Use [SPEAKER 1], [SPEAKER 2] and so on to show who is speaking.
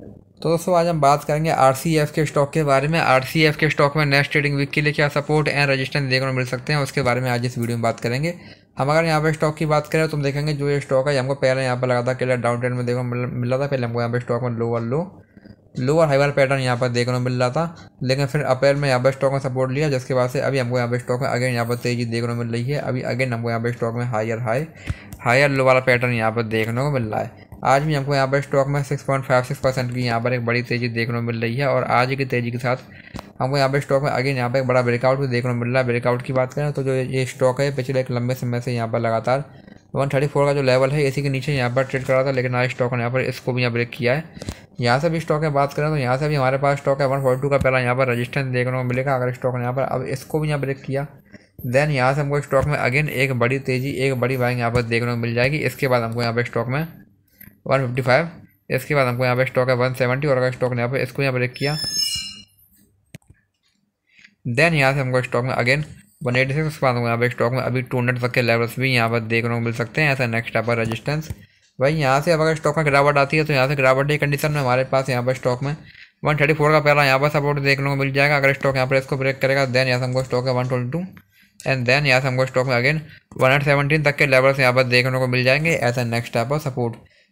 [SPEAKER 1] तो दोस्तों आज हम बात करेंगे आर के स्टॉक के बारे में आर के स्टॉक में नेक्स्ट ट्रेडिंग वीक के लिए क्या सपोर्ट एंड रेजिस्टेंस देखने को मिल सकते हैं उसके बारे में आज इस वीडियो में बात करेंगे हम अगर यहाँ पर स्टॉक की बात करें तो हम देखेंगे जो ये स्टॉक है हमको पहले यहाँ पर लगा था कि डाउन ट्रेंड में देखने मिल रहा था पहले हमको यहाँ पर स्टॉक में लोअर लो लोअर हाई वाला पैटर्न यहाँ पर देखने को मिल रहा था लेकिन फिर अप्रैल में यहाँ पर स्टॉक में सपोर्ट लिया जिसके बाद से अभी हमको यहाँ पर स्टॉक में अगेन यहाँ पर तेजी देखने को मिल रही है अभी अगेन हमको यहाँ पर स्टॉक में हायर हाई हायर लो वाला पैटर्न यहाँ पर देखने को मिल रहा है आज भी हमको यहाँ पर स्टॉक में 6.56 परसेंट की यहाँ पर एक बड़ी तेज़ी देखने को मिल रही है और आज की तेज़ी के साथ हमको यहाँ पर स्टॉक में अगेन यहाँ पर एक बड़ा ब्रेकआउट भी देखने को मिल रहा है ब्रेकआउट की बात करें तो जो ये स्टॉक है पिछले एक लंबे समय से यहाँ पर लगातार वन थर्टी फोर का जो लेवल है इसी के नीचे यहाँ पर ट्रेड कर रहा था लेकिन आज स्टॉक ने यहाँ पर इसको भी यहाँ ब्रेक किया है यहाँ से भी स्टॉक है बात करें तो यहाँ से भी हमारे पास स्टॉक है वन फोर्टी टू का पहला यहाँ पर रजिस्टेंस देखने को मिलेगा अगर स्टॉक ने यहाँ पर अब इसको भी यहाँ ब्रेक किया देन यहाँ से हमको स्टॉक में अगेन एक बड़ी तेज़ी एक बड़ी बाइंग यहाँ पर देखने को मिल जाएगी इसके बाद हमको यहाँ पर स्टॉक में वन फिफ्टी फाइव इसके बाद हमको यहाँ पे स्टॉक है वन सेवेंटी और अगर स्टॉक ने यहाँ पर इसको यहाँ ब्रेक किया देन यहाँ से हमको स्टॉक में अगेन वन एटी सिक्स उसके बाद हमको यहाँ पे स्टॉक में अभी टू हंड्रेड तक के लेवल्स भी यहाँ पर देखने को मिल सकते हैं ऐसा नेक्स्ट आप पर रजिस्टेंस भाई यहाँ से अब अगर स्टॉक में गिरावट आती है तो यहाँ से गिरावट की कंडीशन में हमारे पास यहाँ पर स्टॉक में वन थर्टी फोर का पहला यहाँ पर सपोर्ट देखने को मिल जाएगा अगर स्टॉक यहाँ पर इसको ब्रेक करेगा देन यहाँ से हमको स्टॉक है one twenty two and then यहाँ से हमको स्टॉक में अगेन वन हंड्रेड सेवनटीन तक के लेवल्स यहाँ पर देखने को मिल जाएंगे ऐसा a next type of support